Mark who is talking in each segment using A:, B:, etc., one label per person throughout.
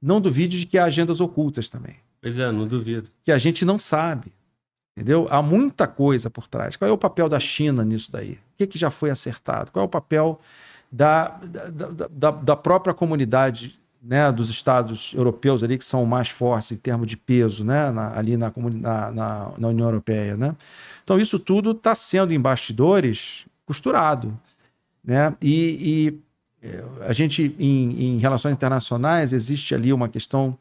A: Não duvide de que há agendas ocultas também.
B: Pois é, não duvido.
A: Que a gente não sabe. Entendeu? Há muita coisa por trás. Qual é o papel da China nisso daí? O que, é que já foi acertado? Qual é o papel da, da, da, da própria comunidade né, dos estados europeus ali que são mais fortes em termos de peso né, na, ali na, na, na, União Europeia? Né? Então, isso tudo está sendo em bastidores costurado. Né? E, e a gente, em, em relações internacionais, existe ali uma questão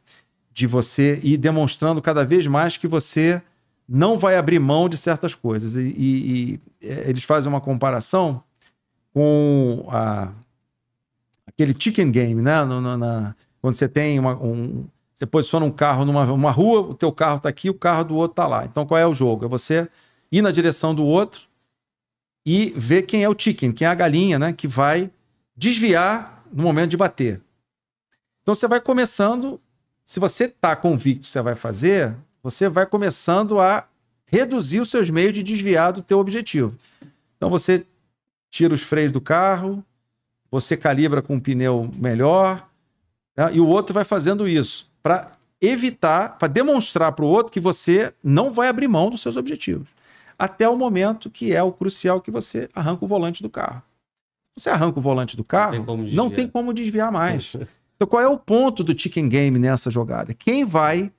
A: de você ir demonstrando cada vez mais que você não vai abrir mão de certas coisas. E, e, e é, eles fazem uma comparação com a, aquele chicken game, né? No, no, na, quando você tem uma, um, você posiciona um carro numa rua, o teu carro está aqui, o carro do outro está lá. Então qual é o jogo? É você ir na direção do outro e ver quem é o chicken, quem é a galinha, né? Que vai desviar no momento de bater. Então você vai começando, se você está convicto que você vai fazer, você vai começando a reduzir os seus meios de desviar do teu objetivo. Então você tira os freios do carro, você calibra com um pneu melhor, né? e o outro vai fazendo isso para evitar, para demonstrar para o outro que você não vai abrir mão dos seus objetivos. Até o momento que é o crucial que você arranca o volante do carro. Você arranca o volante do carro, não tem como desviar, tem como desviar mais. então, qual é o ponto do chicken game nessa jogada? Quem vai.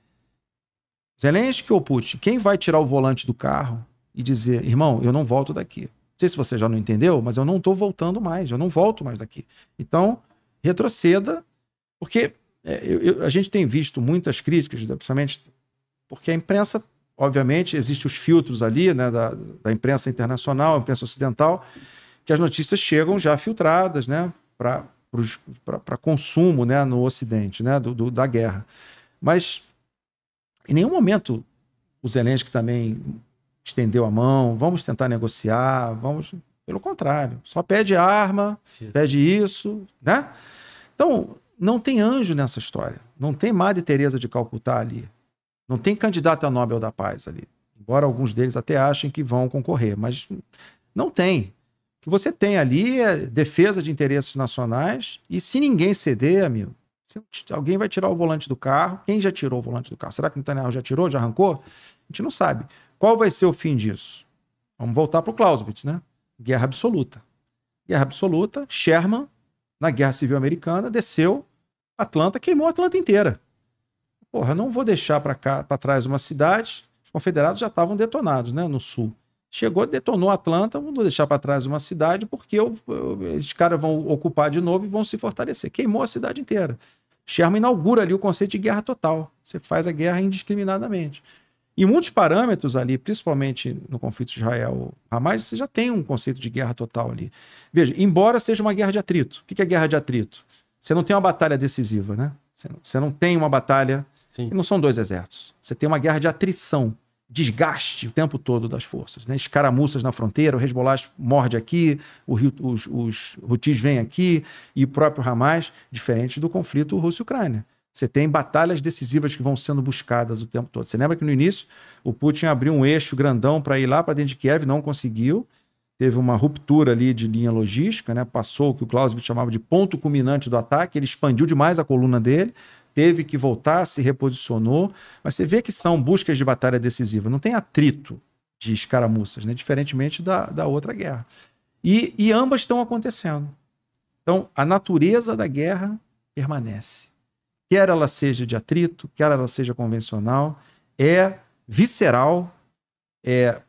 A: Zelensky ou Putin? Quem vai tirar o volante do carro e dizer, irmão, eu não volto daqui? Não sei se você já não entendeu, mas eu não estou voltando mais, eu não volto mais daqui. Então, retroceda, porque é, eu, eu, a gente tem visto muitas críticas, principalmente porque a imprensa, obviamente, existe os filtros ali né, da, da imprensa internacional, imprensa ocidental, que as notícias chegam já filtradas, né, para consumo, né, no Ocidente, né, do, do, da guerra. Mas em nenhum momento o Zelensky também estendeu a mão, vamos tentar negociar, vamos. Pelo contrário, só pede arma, isso. pede isso, né? Então, não tem anjo nessa história. Não tem Madre Teresa de Calcutá ali. Não tem candidato a Nobel da Paz ali. Embora alguns deles até achem que vão concorrer, mas não tem que você tem ali é defesa de interesses nacionais e se ninguém ceder, amigo, alguém vai tirar o volante do carro. Quem já tirou o volante do carro? Será que o Netanyahu já tirou, já arrancou? A gente não sabe. Qual vai ser o fim disso? Vamos voltar para o Clausewitz, né? Guerra absoluta. Guerra absoluta, Sherman, na Guerra Civil Americana, desceu Atlanta, queimou a Atlanta inteira. Porra, não vou deixar para trás uma cidade. Os confederados já estavam detonados, né, no sul. Chegou, detonou Atlanta, vamos deixar para trás uma cidade, porque eu, eu, caras vão ocupar de novo e vão se fortalecer. Queimou a cidade inteira. Sherman inaugura ali o conceito de guerra total. Você faz a guerra indiscriminadamente. E muitos parâmetros ali, principalmente no conflito israel mais você já tem um conceito de guerra total ali. Veja, embora seja uma guerra de atrito. O que é guerra de atrito? Você não tem uma batalha decisiva, né? Você não, você não tem uma batalha. Sim. E não são dois exércitos. Você tem uma guerra de atrição desgaste o tempo todo das forças. Né? Escaramuças na fronteira, o Hezbollah morde aqui, Rio, os, os Houthis vêm aqui, e o próprio Hamas, diferente do conflito Rússia-Ucrânia. Você tem batalhas decisivas que vão sendo buscadas o tempo todo. Você lembra que no início o Putin abriu um eixo grandão para ir lá para dentro de Kiev, não conseguiu. Teve uma ruptura ali de linha logística, né? passou o que o Clausewitz chamava de ponto culminante do ataque, ele expandiu demais a coluna dele, teve que voltar, se reposicionou. Mas você vê que são buscas de batalha decisiva, não tem atrito de escaramuças, né? diferentemente da, da outra guerra. E, e ambas estão acontecendo. Então, a natureza da guerra permanece. Quer ela seja de atrito, quer ela seja convencional, é visceral, é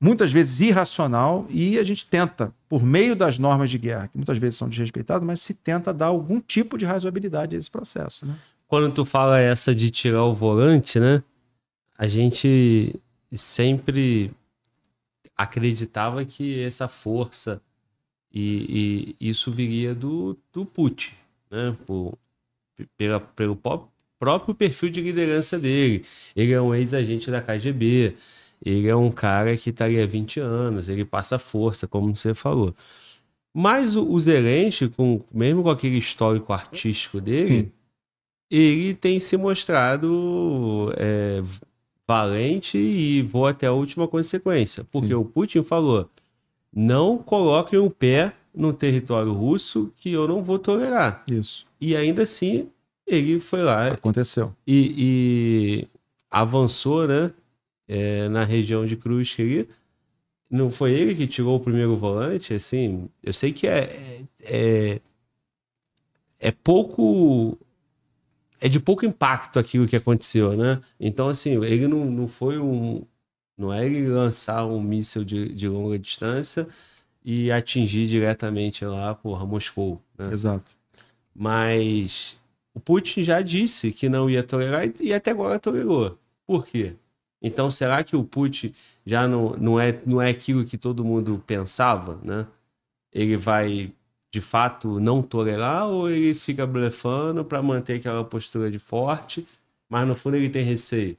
A: muitas vezes irracional e a gente tenta, por meio das normas de guerra, que muitas vezes são desrespeitadas, mas se tenta dar algum tipo de razoabilidade a esse processo. Né?
B: quando tu fala essa de tirar o volante, né? A gente sempre acreditava que essa força e, e isso viria do, do Putin, né? Por, pela, pelo próprio perfil de liderança dele. Ele é um ex-agente da KGB, ele é um cara que estaria tá há 20 anos, ele passa força, como você falou. Mas o, o Zelensky, com, mesmo com aquele histórico artístico dele, Sim ele tem se mostrado é, valente e vou até a última consequência. Porque Sim. o Putin falou: não coloquem o pé no território russo que eu não vou tolerar. Isso. E ainda assim, ele foi lá. Aconteceu. E, e avançou, né? É, na região de Cruz ali. Não foi ele que tirou o primeiro volante, assim. Eu sei que é, é, é pouco é de pouco impacto aquilo que aconteceu, né? Então, assim, ele não, não foi um. Não é ele lançar um míssil de, de longa distância e atingir diretamente lá, porra, Moscou. Né? Exato. Mas o Putin já disse que não ia tolerar e, até agora tolerou. Por quê? Então, será que o Putin já não, não, é, não é aquilo que todo mundo pensava, né? Ele vai de fato não tolerar ou ele fica blefando para manter aquela postura de forte, mas no fundo ele tem receio?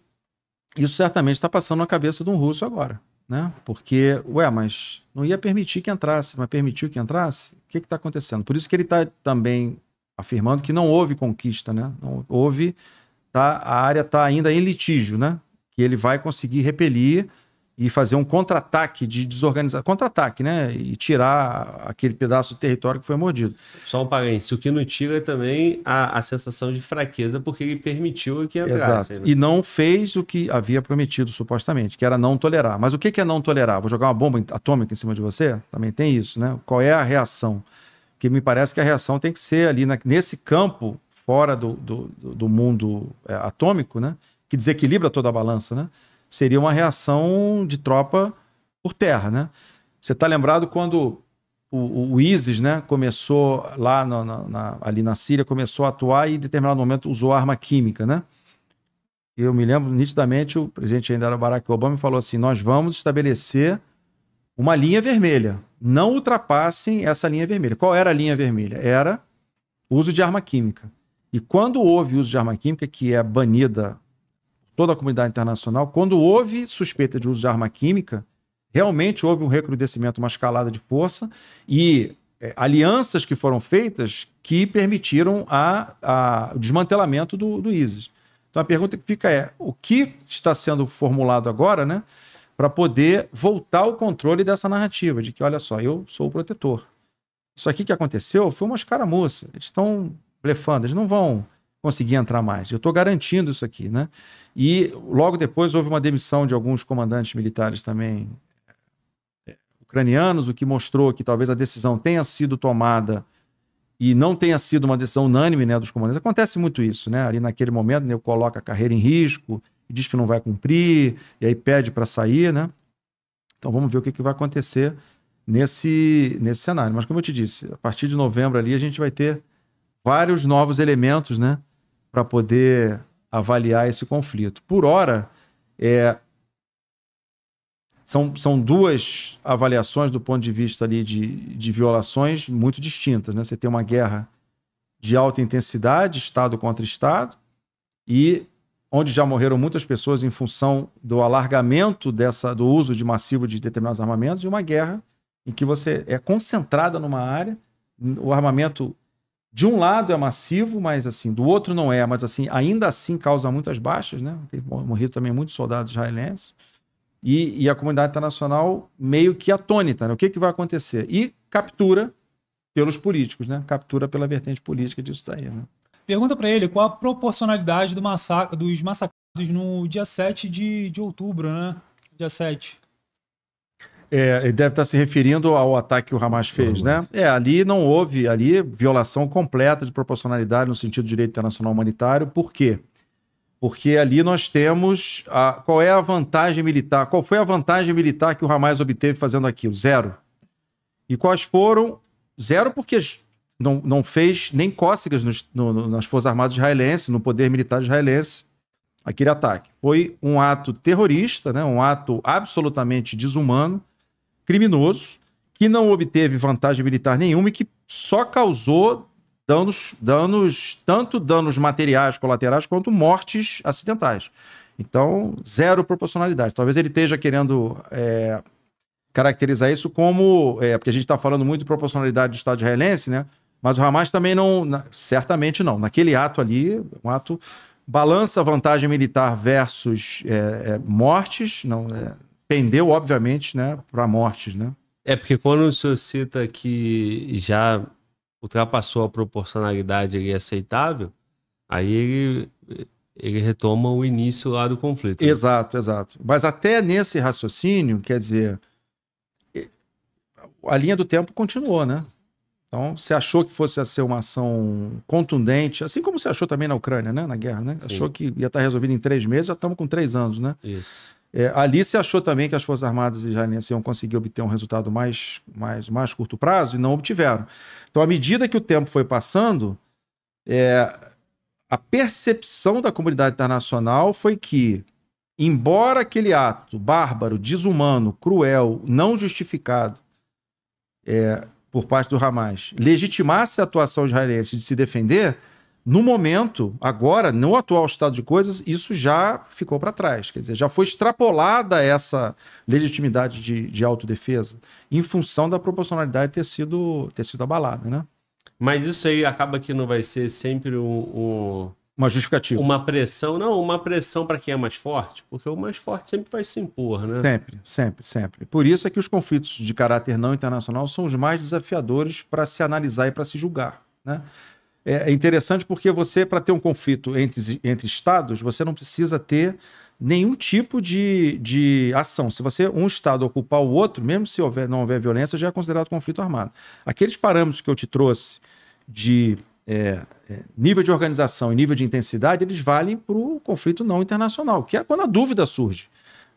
B: Isso certamente está passando na cabeça de um russo
A: agora, né? Porque, ué, mas não ia permitir que entrasse, mas permitiu que entrasse? O que está acontecendo? Por isso que ele está também afirmando que não houve conquista, né? Não houve, tá, a área está ainda em litígio, né? Que ele vai conseguir repelir e fazer um contra-ataque de desorganizar, contra-ataque, né? E tirar aquele pedaço do território
B: que foi mordido. Só um parênteses, o que não tira é também a, a sensação de fraqueza, porque ele permitiu que entrasse. Né? E
A: não fez o que havia prometido, supostamente, que era não tolerar. Mas o que é não tolerar? Vou jogar uma bomba atômica em cima de você? Também tem isso, né? Qual é a reação? Que me parece que a reação tem que ser ali na, nesse campo, fora do, do, do mundo é, atômico, né? Que desequilibra toda a balança, né? seria uma reação de tropa por terra, né? Você está lembrado quando o, o, ISIS, né, começou lá na, na, ali na Síria, começou a atuar e em determinado momento usou arma química, né? Eu me lembro nitidamente, o presidente ainda era Barack Obama e falou assim: nós vamos estabelecer uma linha vermelha. Não ultrapassem essa linha vermelha. Qual era a linha vermelha? Era uso de arma química. E quando houve uso de arma química, que é banida toda a comunidade internacional, quando houve suspeita de uso de arma química, realmente houve um recrudescimento, uma escalada de força e é, alianças que foram feitas que permitiram a, a, o desmantelamento do, do ISIS. Então a pergunta que fica é: o que está sendo formulado agora, né, para poder voltar o controle dessa narrativa de que, olha só, eu sou o protetor. Isso aqui que aconteceu foi uma escaramuça. Eles estão blefando, eles não vão conseguir entrar mais. Eu estou garantindo isso aqui, né? E logo depois houve uma demissão de alguns comandantes militares também é, ucranianos, o que mostrou que talvez a decisão tenha sido tomada e não tenha sido uma decisão unânime né, dos comandantes. Acontece muito isso, né? Ali naquele momento, né, eu coloca a carreira em risco, diz que não vai cumprir, e aí pede para sair, né? Então vamos ver o que, que vai acontecer nesse, nesse cenário. Mas como eu te disse, a partir de novembro ali a gente vai ter vários novos elementos, né? para poder avaliar esse conflito. Por hora, é, são, são duas avaliações do ponto de vista ali de, de violações muito distintas. Né? Você tem uma guerra de alta intensidade, Estado contra Estado, e onde já morreram muitas pessoas em função do alargamento dessa, do uso de massivo de determinados armamentos, e uma guerra em que você é concentrada numa área, o armamento de um lado é massivo, mas assim, do outro não é, mas assim, ainda assim causa muitas baixas, né? Tem morrido também muitos soldados israelenses. E, e a comunidade internacional meio que atônita, né? O que, que vai acontecer? E captura pelos políticos, né? Captura pela vertente política disso daí, né?
B: Pergunta para ele qual a proporcionalidade do massacre, dos massacrados no dia 7 de, de outubro, né? Dia 7.
A: É, ele deve estar se referindo ao ataque que o Hamas fez, né? É, ali não houve, ali, violação completa de proporcionalidade no sentido do direito internacional humanitário. Por quê? Porque ali nós temos a, qual é a vantagem militar, qual foi a vantagem militar que o Hamas obteve fazendo aquilo? Zero. E quais foram? Zero porque não, não fez nem cócegas nos, no, nas Forças Armadas israelenses, no poder militar israelense, aquele ataque. Foi um ato terrorista, né? um ato absolutamente desumano, criminoso que não obteve vantagem militar nenhuma e que só causou danos, danos tanto danos materiais colaterais quanto mortes acidentais. Então, zero proporcionalidade. Talvez ele esteja querendo é, caracterizar isso como. É, porque a gente está falando muito de proporcionalidade do Estado israelense, né? Mas o Hamas também não. Na, certamente não. Naquele ato ali, um ato. Balança vantagem militar versus é, é mortes, não, é, pendeu, obviamente, né, para mortes, né?
B: É porque quando o senhor cita que já ultrapassou a proporcionalidade ali aceitável, aí ele, ele retoma o início lá do conflito. Né? Exato, exato. Mas até nesse
A: raciocínio, quer dizer, a linha do tempo continuou, né? Então, você achou que fosse a ser uma ação contundente, assim como você achou também na Ucrânia, né? Na guerra, né? Sim. Achou que ia estar resolvido em três meses, já estamos com três anos, né? Isso. É, ali se achou também que as Forças Armadas israelenses iam conseguir obter um resultado mais, mais, mais curto prazo e não obtiveram. Então, à medida que o tempo foi passando, é, a percepção da comunidade internacional foi que, embora aquele ato bárbaro, desumano, cruel, não justificado é, por parte do Hamas legitimasse a atuação israelense de se defender, no momento, agora, no atual estado de coisas, isso já ficou para trás. Quer dizer, já foi extrapolada essa legitimidade de, de autodefesa em função da proporcionalidade ter sido, ter sido abalada, né?
B: Mas isso aí acaba que não vai ser sempre o, o... Uma justificativa. Uma pressão, não, uma pressão para quem é mais forte, porque o mais forte sempre vai se impor, né? Sempre,
A: sempre, sempre. Por isso é que os conflitos de caráter não internacional são os mais desafiadores para se analisar e para se julgar, né? É, é interessante porque você, para ter um conflito entre, entre estados, você não precisa ter nenhum tipo de, de ação. Se você um estado ocupar o outro, mesmo se houver, não houver violência, já é considerado conflito armado. Aqueles parâmetros que eu te trouxe de é, é nível de organização e nível de intensidade, eles valem para o conflito não internacional, que é quando a dúvida surge.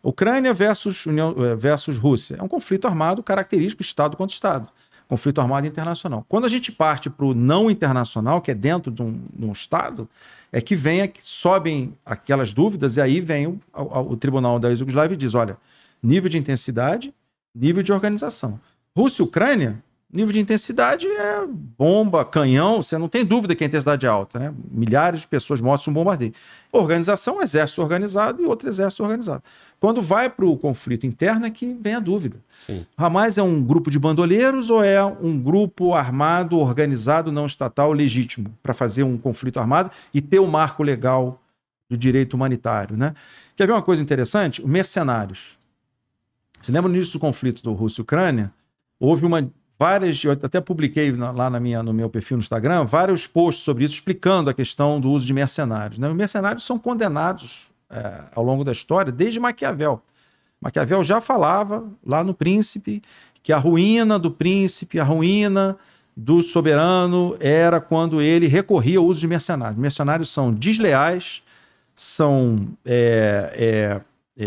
A: Ucrânia versus, União, é, versus Rússia. É um conflito armado característico Estado contra Estado conflito armado internacional. Quando a gente parte para o não internacional, que é dentro de um, de um Estado, é que vem, que sobem aquelas dúvidas, e aí vem o, o, o Tribunal da Yugoslávia e diz: olha, nível de intensidade, nível de organização. Rússia e Ucrânia Nível de intensidade é bomba, canhão, você não tem dúvida que a intensidade é alta, né? Milhares de pessoas mortas num bombardeio. Organização, exército organizado e outro exército organizado. Quando vai para o conflito interno é que vem a dúvida. Sim. Hamas é um grupo de bandoleiros ou é um grupo armado, organizado, não estatal, legítimo, para fazer um conflito armado e ter o um marco legal do direito humanitário, né? Quer ver uma coisa interessante? Mercenários. Você lembra no início do conflito do Rússia Ucrânia? Houve uma várias, eu até publiquei lá na minha, no meu perfil no Instagram, vários posts sobre isso, explicando a questão do uso de mercenários. Né? Os mercenários são condenados é, ao longo da história, desde Maquiavel. Maquiavel já falava lá no Príncipe que a ruína do príncipe, a ruína do soberano era quando ele recorria ao uso de mercenários. Mercenários são desleais, são é, é,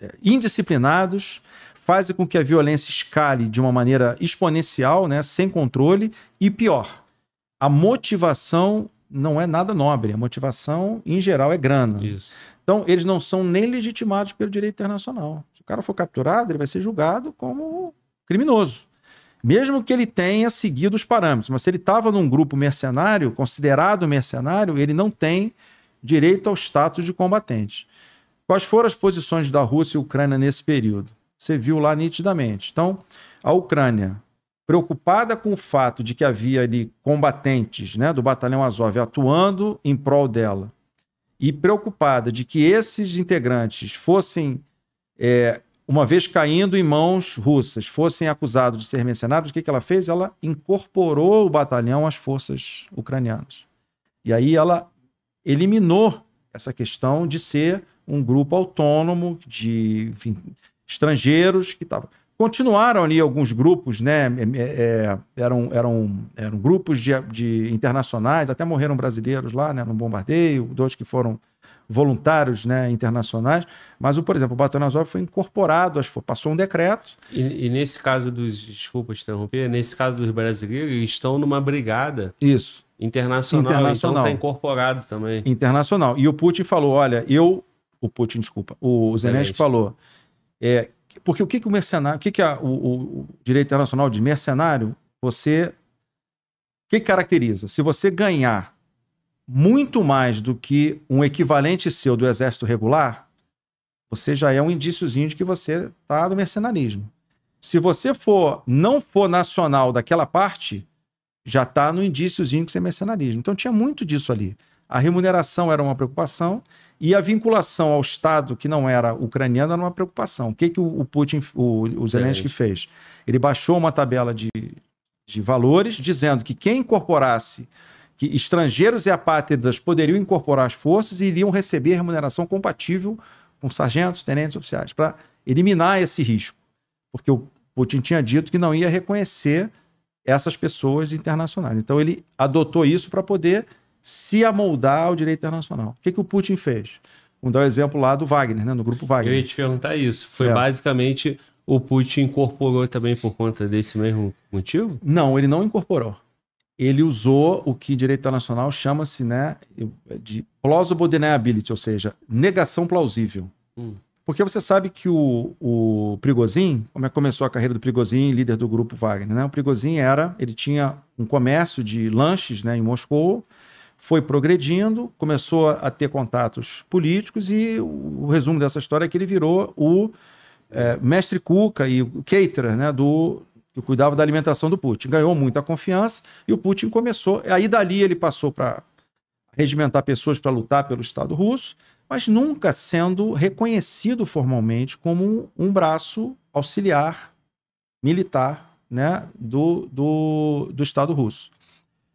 A: é, é indisciplinados, fazem com que a violência escale de uma maneira exponencial, né, sem controle, e pior, a motivação não é nada nobre. A motivação, em geral, é grana. Isso. Então, eles não são nem legitimados pelo direito internacional. Se o cara for capturado, ele vai ser julgado como criminoso. Mesmo que ele tenha seguido os parâmetros. Mas se ele estava num grupo mercenário, considerado mercenário, ele não tem direito ao status de combatente. Quais foram as posições da Rússia e Ucrânia nesse período? você viu lá nitidamente. Então, a Ucrânia, preocupada com o fato de que havia ali combatentes né, do batalhão Azov atuando em prol dela, e preocupada de que esses integrantes fossem, é, uma vez caindo em mãos russas, fossem acusados de ser mercenários, o que, que ela fez? Ela incorporou o batalhão às forças ucranianas. E aí ela eliminou essa questão de ser um grupo autônomo, de enfim, estrangeiros que estavam. Continuaram ali alguns grupos, né? É, é, é, eram, eram, eram grupos de, de, internacionais, até morreram brasileiros lá, né? No bombardeio, dois que foram voluntários, né? Internacionais. Mas, por exemplo, o Batanazov foi incorporado, passou um decreto.
B: E, e, nesse caso dos. Desculpa te interromper, nesse caso dos brasileiros, eles estão numa brigada. Isso. Internacional, então internacional. então está incorporado também.
A: Internacional. E o Putin falou: olha, eu. O Putin, desculpa. O Zelensky falou é, porque o que, que o mercenário, o que, que a, o, o, direito internacional de mercenário, você. O que caracteriza? Se você ganhar muito mais do que um equivalente seu do exército regular, você já é um indíciozinho de que você está no mercenarismo. Se você for não for nacional daquela parte, já está no indíciozinho que você é mercenarismo. Então tinha muito disso ali. A remuneração era uma preocupação e a vinculação ao Estado, que não era ucraniano, era uma preocupação. O que, que o Putin, o, o Zelensky fez? Ele baixou uma tabela de, de valores, dizendo que quem incorporasse, que estrangeiros e apátridas poderiam incorporar as forças e iriam receber remuneração compatível com sargentos, tenentes, oficiais, para eliminar esse risco. Porque o Putin tinha dito que não ia reconhecer essas pessoas internacionais. Então ele adotou isso para poder se amoldar ao direito internacional. O que, que o Putin fez? Vamos dar o um exemplo lá do Wagner, né? no grupo Wagner. Eu ia
B: te perguntar isso. Foi é. basicamente o Putin incorporou também por conta desse mesmo motivo? Não, ele não
A: incorporou. Ele usou o que direito internacional chama-se né, de plausible deniability, ou seja, negação plausível. Hum. Porque você sabe que o, o Prigozhin, como é que começou a carreira do Prigozhin, líder do grupo Wagner, né? O Prigozhin era, ele tinha um comércio de lanches né, em Moscou, foi progredindo, começou a ter contatos políticos e o, o resumo dessa história é que ele virou o é, mestre Cuca e o caterer, né, do que cuidava da alimentação do Putin. Ganhou muita confiança e o Putin começou. Aí dali ele passou para regimentar pessoas para lutar pelo Estado russo, mas nunca sendo reconhecido formalmente como um, um braço auxiliar militar né, do, do, do Estado russo.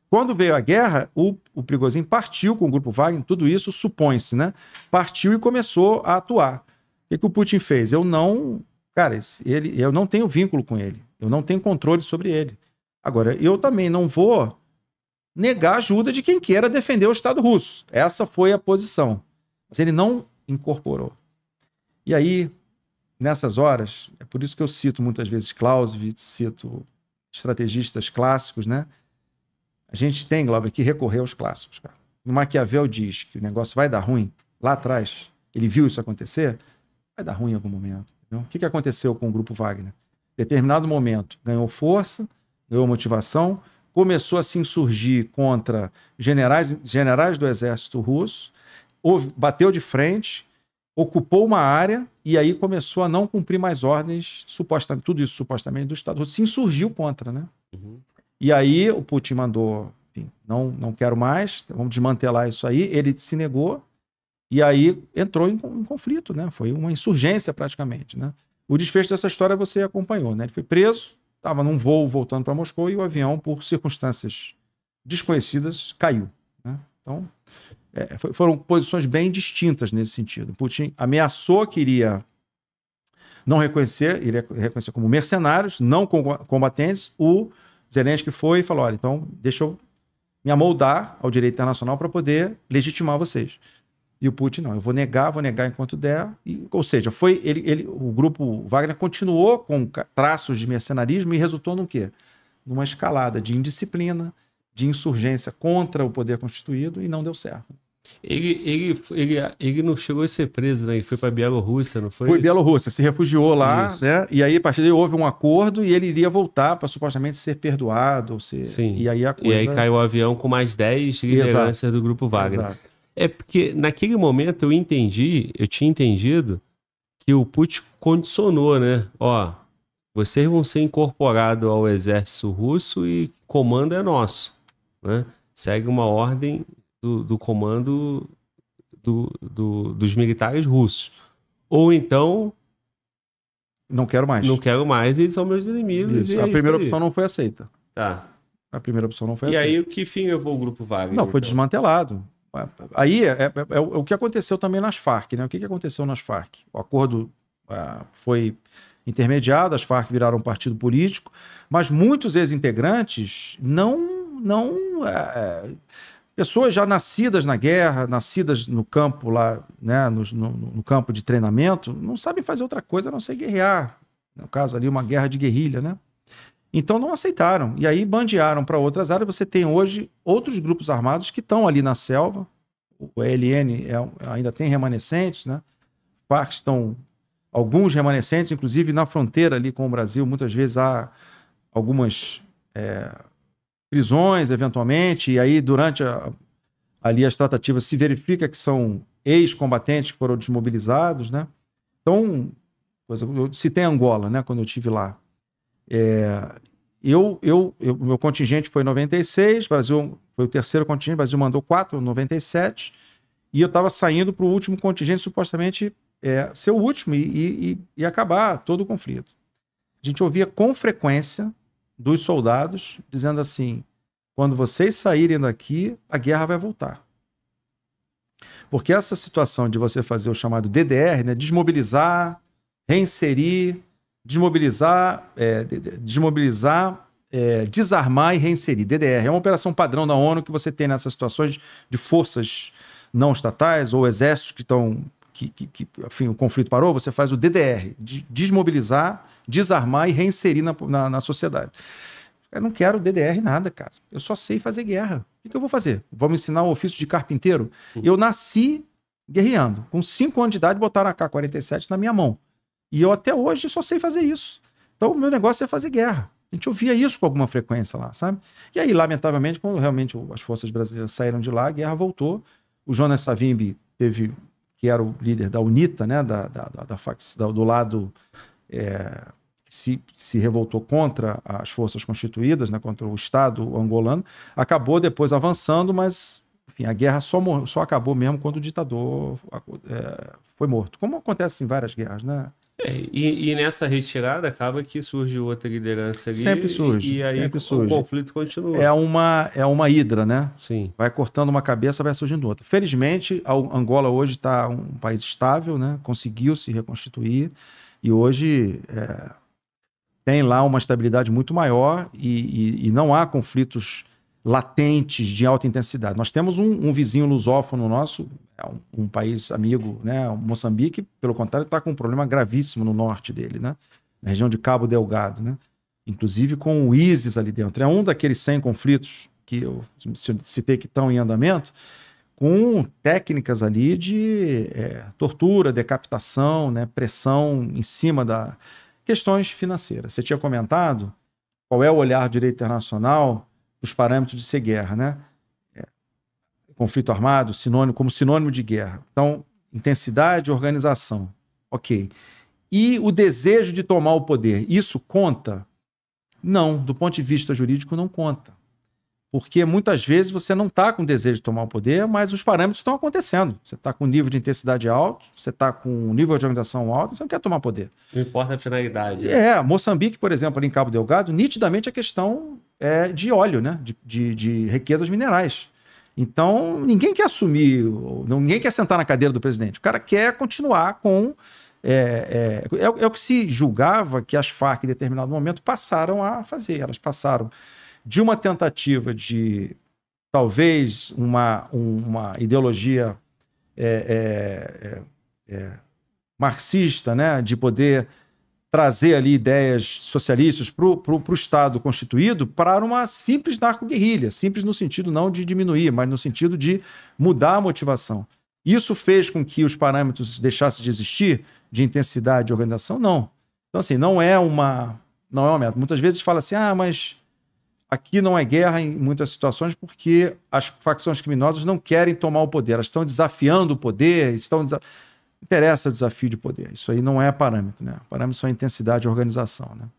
A: Quando veio a guerra, o, o Prigozhin partiu com o grupo Wagner, tudo isso supõe-se, né? Partiu e começou a atuar. O que, que o Putin fez? Eu não, cara, ele, eu não tenho vínculo com ele, eu não tenho controle sobre ele. Agora, eu também não vou negar ajuda de quem queira defender o Estado russo. Essa foi a posição. Mas ele não incorporou. E aí, nessas horas, é por isso que eu cito muitas vezes Clausewitz, cito estrategistas clássicos, né? A gente tem, Glauber, que recorrer aos clássicos. Cara. O Maquiavel diz que o negócio vai dar ruim lá atrás, ele viu isso acontecer, vai dar ruim em algum momento. Entendeu? O que, que aconteceu com o grupo Wagner? determinado momento, ganhou força, ganhou motivação, começou a se insurgir contra generais, generais do exército russo, bateu de frente, ocupou uma área e aí começou a não cumprir mais ordens, supostamente, tudo isso supostamente do Estado russo, se insurgiu contra, né? Uhum. E aí o Putin mandou, enfim, não, não quero mais, vamos desmantelar isso aí. Ele se negou e aí entrou em, em conflito, né? Foi uma insurgência praticamente, né? O desfecho dessa história você acompanhou, né? Ele foi preso, estava num voo voltando para Moscou e o avião, por circunstâncias desconhecidas, caiu. Né? Então, é, foram posições bem distintas nesse sentido. Putin ameaçou que iria não reconhecer, iria reconhecer como mercenários, não combatentes, o Zelensky foi e falou: olha, então deixa eu me amoldar ao direito internacional para poder legitimar vocês. E o Putin, não, eu vou negar, vou negar enquanto der. E, ou seja, foi ele, ele, o grupo Wagner continuou com traços de mercenarismo e resultou num quê? Numa escalada de indisciplina, de insurgência contra o poder constituído e não deu certo.
B: Ele, ele, ele, ele não chegou a ser preso, né? Ele foi para Bielorrússia, não foi? Foi Bielorrússia, se refugiou lá, isso.
A: né? E aí, a partir daí, houve um acordo e ele iria voltar para supostamente ser perdoado. Ou ser... Sim. E aí a coisa... E aí caiu
B: o avião com mais 10 lideranças do Grupo Wagner. Exato. É porque naquele momento eu entendi, eu tinha entendido que o Putin condicionou, né? Ó, vocês vão ser incorporados ao exército russo e comando é nosso, né? Segue uma ordem do, do comando do, do, dos militares russos. Ou então. Não quero mais. Não quero mais, eles são meus inimigos. a primeira opção não foi aceita. Tá.
A: A primeira opção não foi e aceita. E
B: aí, o que fim levou o grupo Wagner? Não, foi então? desmantelado.
A: Aí é, é, é, o que aconteceu também nas Farc, né? O que, que aconteceu nas Farc? O acordo uh, foi intermediado, as Farc viraram um partido político, mas muitos ex-integrantes não, não uh, pessoas já nascidas na guerra, nascidas no campo lá, né, no, no, no campo de treinamento, não sabem fazer outra coisa a não ser guerrear. No caso ali, uma guerra de guerrilha, né? Então não aceitaram. E aí bandearam para outras áreas. Você tem hoje outros grupos armados que estão ali na selva. O ELN é, ainda tem remanescentes, né? Parques estão. Alguns remanescentes, inclusive na fronteira ali com o Brasil, muitas vezes há algumas. É, prisões, eventualmente, e aí durante a, ali as tratativas se verifica que são ex-combatentes que foram desmobilizados, né? Então, eu citei Angola, né, quando eu tive lá. É, eu, eu, eu, meu contingente foi 96, Brasil foi o terceiro contingente, Brasil mandou quatro 97, e eu estava saindo para o último contingente, supostamente é, ser o último e, e, e acabar todo o conflito. A gente ouvia com frequência dos soldados, dizendo assim: quando vocês saírem daqui, a guerra vai voltar. Porque essa situação de você fazer o chamado DDR, né, desmobilizar, reinserir, desmobilizar, é, desmobilizar é, desarmar e reinserir. DDR é uma operação padrão da ONU que você tem nessas situações de forças não estatais ou exércitos que estão que, que, que enfim, o conflito parou, você faz o DDR, desmobilizar, desarmar e reinserir na, na, na sociedade. Eu não quero DDR nada, cara. Eu só sei fazer guerra. O que, eu vou fazer? Vamos me ensinar o ofício de carpinteiro? Uhum. Eu nasci guerreando. Com 5 anos de idade, botaram a K-47 na minha mão. E eu até hoje só sei fazer isso. Então, o meu negócio é fazer guerra. A gente ouvia isso com alguma frequência lá, sabe? E aí, lamentavelmente, quando realmente as forças brasileiras saíram de lá, a guerra voltou. O Jonas Savimbi teve que era o líder da UNITA, né, da, da, da, da do lado é, que se, se revoltou contra as forças constituídas, né, contra o Estado angolano, acabou depois avançando, mas enfim, a guerra só, só acabou mesmo quando o ditador é, foi morto. Como acontece em várias guerras, né?
B: É, e, e, nessa retirada acaba que surge outra liderança ali. Sempre surge. E aí o surge. conflito continua. É
A: uma, é uma hidra, né? Sim. Vai cortando uma cabeça, vai surgindo outra. Felizmente, a Angola hoje está um país estável, né? Conseguiu se reconstituir e hoje é, tem lá uma estabilidade muito maior e, e, e não há conflitos latentes de alta intensidade. Nós temos um, um vizinho lusófono nosso, é um, um, país amigo, né? Moçambique, pelo contrário, está com um problema gravíssimo no norte dele, né? Na região de Cabo Delgado, né? Inclusive com o ISIS ali dentro. É um daqueles 100 conflitos que eu citei que estão em andamento, com técnicas ali de é, tortura, decapitação, né? pressão em cima da questões financeiras. Você tinha comentado qual é o olhar do direito internacional os parâmetros de ser guerra, né? É. Conflito armado, sinônimo, como sinônimo de guerra. Então, intensidade, organização. Ok. E o desejo de tomar o poder, isso conta? Não, do ponto de vista jurídico, não conta. Porque muitas vezes você não está com desejo de tomar o poder, mas os parâmetros estão acontecendo. Você está com nível de intensidade alto, você está com nível de organização alto, você não quer tomar poder.
B: Não importa a finalidade. É,
A: Moçambique, por exemplo, ali em Cabo Delgado, nitidamente a questão é, de óleo, né? De, de, de riquezas minerais. Então, ninguém quer assumir, ninguém quer sentar na cadeira do presidente. O cara quer continuar com. É, é, é, é o que se julgava que as Farc, em determinado momento, passaram a fazer. Elas passaram de uma tentativa de talvez uma, uma ideologia é, é, é, é marxista, né, de poder trazer ali ideias socialistas para o Estado constituído para uma simples narco-guerrilha, simples no sentido não de diminuir, mas no sentido de mudar a motivação. Isso fez com que os parâmetros deixassem de existir de intensidade de organização? Não. Então, assim, não é uma não é uma meta. Muitas vezes fala assim, ah, mas aqui não é guerra em muitas situações porque as facções criminosas não querem tomar o poder, elas estão desafiando o poder, estão desafiando Interessa o desafio de poder. Isso aí não é parâmetro, né? Parâmetro são intensidade e organização, né?